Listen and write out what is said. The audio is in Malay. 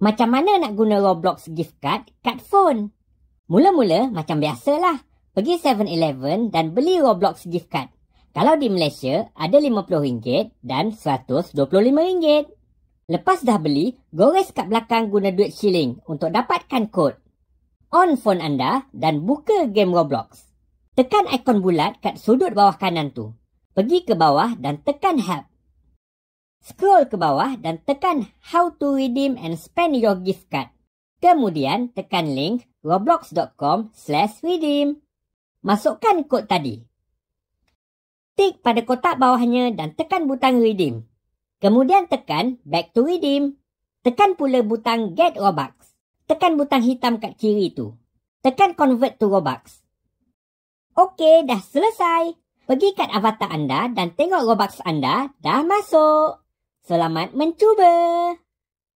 Macam mana nak guna Roblox gift card kat phone? Mula-mula macam biasalah. Pergi 7-Eleven dan beli Roblox gift card. Kalau di Malaysia, ada RM50 dan RM125. Lepas dah beli, gores kat belakang guna duit shilling untuk dapatkan kod. On phone anda dan buka game Roblox. Tekan ikon bulat kat sudut bawah kanan tu. Pergi ke bawah dan tekan help. Scroll ke bawah dan tekan How to redeem and spend your gift card. Kemudian tekan link roblox.com slash redeem. Masukkan kod tadi. Tik pada kotak bawahnya dan tekan butang redeem. Kemudian tekan back to redeem. Tekan pula butang get robux. Tekan butang hitam kat kiri tu. Tekan convert to robux. Okey, dah selesai. Pergi kat avatar anda dan tengok robux anda dah masuk. Selamat mencuba!